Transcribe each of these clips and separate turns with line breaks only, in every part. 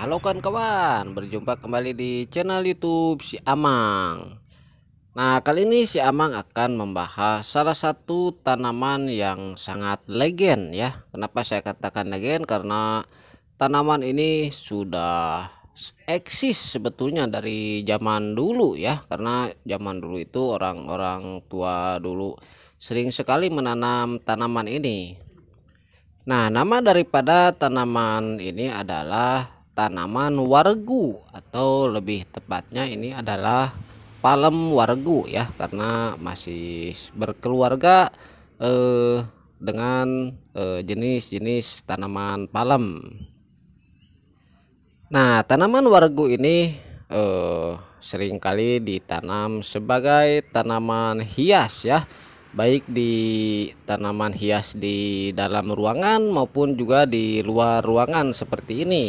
Halo kawan-kawan, berjumpa kembali di channel YouTube si Amang. Nah, kali ini si Amang akan membahas salah satu tanaman yang sangat legend ya. Kenapa saya katakan legend? Karena tanaman ini sudah eksis sebetulnya dari zaman dulu ya. Karena zaman dulu itu orang-orang tua dulu sering sekali menanam tanaman ini. Nah, nama daripada tanaman ini adalah tanaman wargu atau lebih tepatnya ini adalah palem wargu ya karena masih berkeluarga eh, dengan eh, jenis-jenis eh, tanaman palem. Nah, tanaman wargu ini eh, seringkali ditanam sebagai tanaman hias ya baik di tanaman hias di dalam ruangan maupun juga di luar ruangan seperti ini.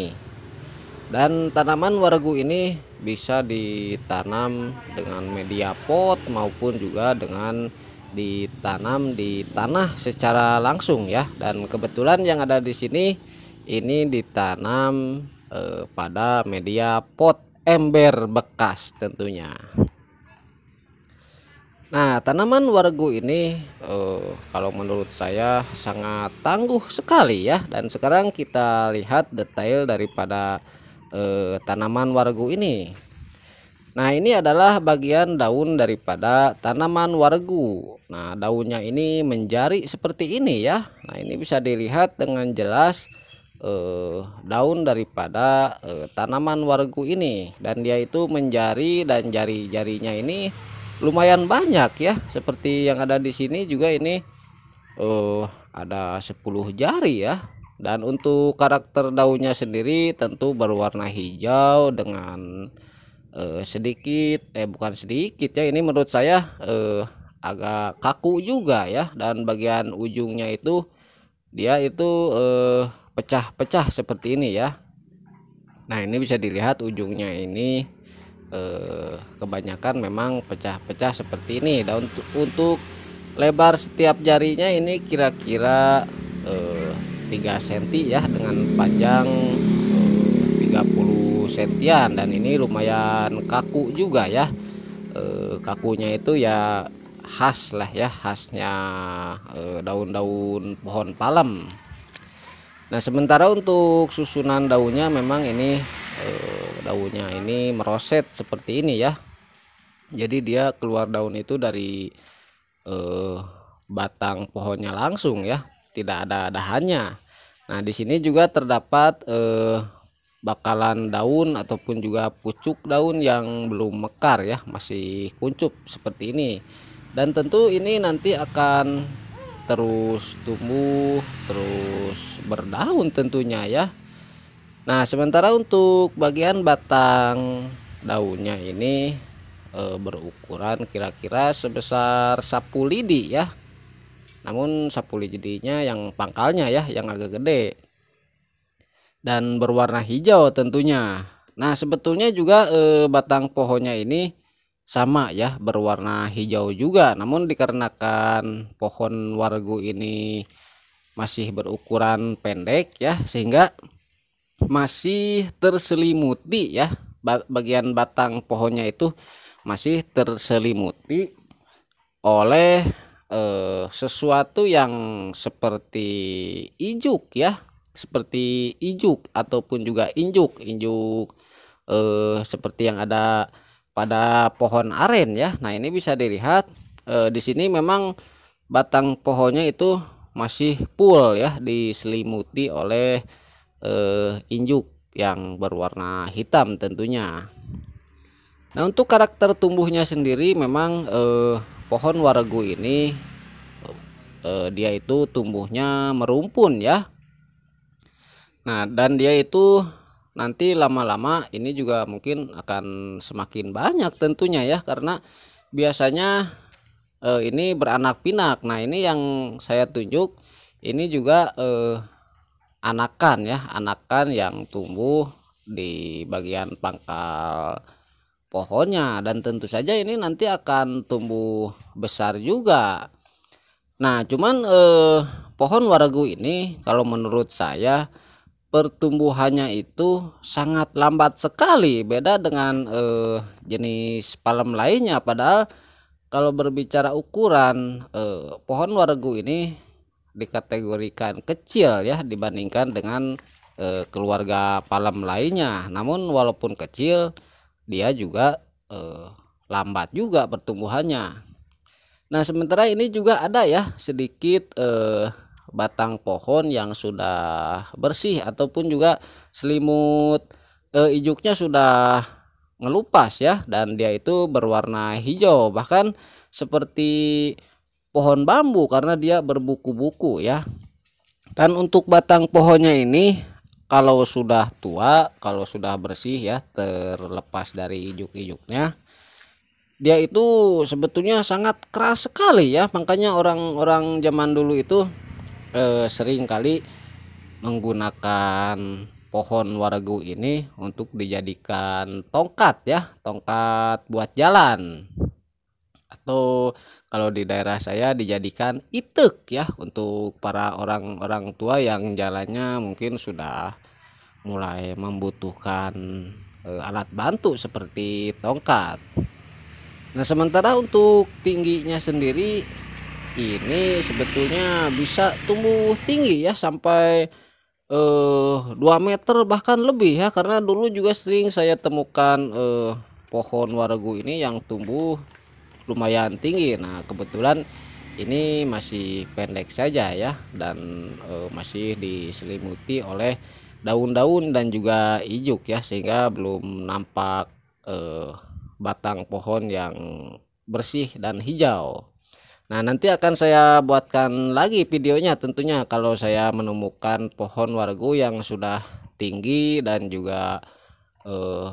Dan tanaman wargu ini bisa ditanam dengan media pot maupun juga dengan ditanam di tanah secara langsung ya. Dan kebetulan yang ada di sini ini ditanam eh, pada media pot ember bekas tentunya. Nah, tanaman wargu ini eh, kalau menurut saya sangat tangguh sekali ya dan sekarang kita lihat detail daripada eh, tanaman wargu ini. Nah, ini adalah bagian daun daripada tanaman wargu. Nah, daunnya ini menjari seperti ini ya. Nah, ini bisa dilihat dengan jelas eh, daun daripada eh, tanaman wargu ini dan dia itu menjari dan jari-jarinya ini lumayan banyak ya. Seperti yang ada di sini juga ini eh ada 10 jari ya dan untuk karakter daunnya sendiri tentu berwarna hijau dengan eh, sedikit eh bukan sedikit ya ini menurut saya eh, agak kaku juga ya dan bagian ujungnya itu dia itu eh, pecah-pecah seperti ini ya nah ini bisa dilihat ujungnya ini eh, kebanyakan memang pecah-pecah seperti ini dan untuk, untuk lebar setiap jarinya ini kira-kira eh, 3 cm ya dengan panjang 30 eh, sentian dan ini lumayan kaku juga ya e, kakunya itu ya khas lah ya khasnya eh, daun-daun pohon palem nah sementara untuk susunan daunnya memang ini daunnya ini meroset seperti ini ya jadi dia keluar daun itu dari e, batang pohonnya langsung ya tidak ada dahannya. Nah, di sini juga terdapat eh, bakalan daun ataupun juga pucuk daun yang belum mekar ya, masih kuncup seperti ini. Dan tentu ini nanti akan terus tumbuh, terus berdaun tentunya ya. Nah, sementara untuk bagian batang daunnya ini eh, berukuran kira-kira sebesar sapu lidi ya namun sapuli jadinya yang pangkalnya ya yang agak gede dan berwarna hijau tentunya nah sebetulnya juga eh, batang pohonnya ini sama ya berwarna hijau juga namun dikarenakan pohon wargu ini masih berukuran pendek ya sehingga masih terselimuti ya bagian batang pohonnya itu masih terselimuti oleh eh, sesuatu yang seperti ijuk ya seperti ijuk ataupun juga injuk injuk eh, seperti yang ada pada pohon aren ya nah ini bisa dilihat eh, di sini memang batang pohonnya itu masih full ya diselimuti oleh eh, injuk yang berwarna hitam tentunya nah untuk karakter tumbuhnya sendiri memang eh, pohon wargu ini eh, dia itu tumbuhnya merumpun ya. Nah, dan dia itu nanti lama-lama ini juga mungkin akan semakin banyak tentunya ya karena biasanya eh, ini beranak pinak. Nah, ini yang saya tunjuk ini juga eh, anakan ya, anakan yang tumbuh di bagian pangkal pohonnya dan tentu saja ini nanti akan tumbuh besar juga Nah, cuman eh, pohon waragu ini kalau menurut saya pertumbuhannya itu sangat lambat sekali, beda dengan eh, jenis palem lainnya. Padahal kalau berbicara ukuran eh, pohon waragu ini dikategorikan kecil ya dibandingkan dengan eh, keluarga palem lainnya. Namun walaupun kecil, dia juga eh, lambat juga pertumbuhannya Nah, sementara ini juga ada ya sedikit eh, batang pohon yang sudah bersih ataupun juga selimut eh, ijuknya sudah ngelupas ya dan dia itu berwarna hijau bahkan seperti pohon bambu karena dia berbuku-buku ya. Dan untuk batang pohonnya ini kalau sudah tua, kalau sudah bersih ya terlepas dari ijuk-ijuknya dia itu sebetulnya sangat keras sekali ya makanya orang-orang zaman dulu itu eh, sering kali menggunakan pohon waragu ini untuk dijadikan tongkat ya tongkat buat jalan atau kalau di daerah saya dijadikan itek ya untuk para orang-orang tua yang jalannya mungkin sudah mulai membutuhkan eh, alat bantu seperti tongkat Nah sementara untuk tingginya sendiri ini sebetulnya bisa tumbuh tinggi ya sampai eh, 2 meter bahkan lebih ya karena dulu juga sering saya temukan eh, pohon waragu ini yang tumbuh lumayan tinggi. Nah kebetulan ini masih pendek saja ya dan eh, masih diselimuti oleh daun-daun dan juga ijuk ya sehingga belum nampak eh batang pohon yang bersih dan hijau Nah nanti akan saya buatkan lagi videonya tentunya kalau saya menemukan pohon wargu yang sudah tinggi dan juga eh,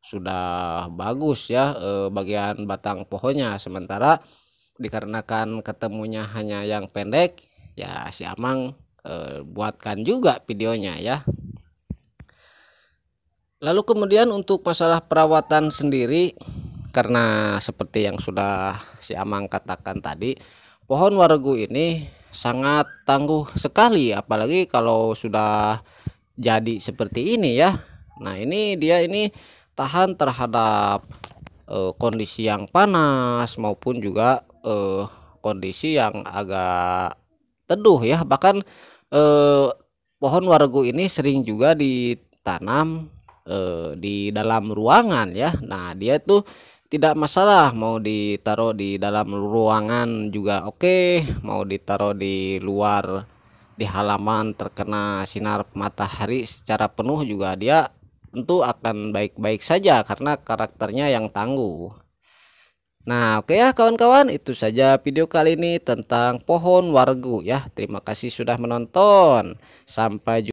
sudah bagus ya eh, bagian batang pohonnya sementara dikarenakan ketemunya hanya yang pendek ya si Amang eh, buatkan juga videonya ya Lalu kemudian untuk masalah perawatan sendiri karena seperti yang sudah si Amang katakan tadi, pohon wargu ini sangat tangguh sekali apalagi kalau sudah jadi seperti ini ya. Nah, ini dia ini tahan terhadap e, kondisi yang panas maupun juga e, kondisi yang agak teduh ya. Bahkan e, pohon wargu ini sering juga ditanam eh, di dalam ruangan ya nah dia tuh tidak masalah mau ditaruh di dalam ruangan juga oke okay. mau ditaruh di luar di halaman terkena sinar matahari secara penuh juga dia tentu akan baik-baik saja karena karakternya yang tangguh Nah oke okay ya kawan-kawan itu saja video kali ini tentang pohon wargu ya Terima kasih sudah menonton Sampai jumpa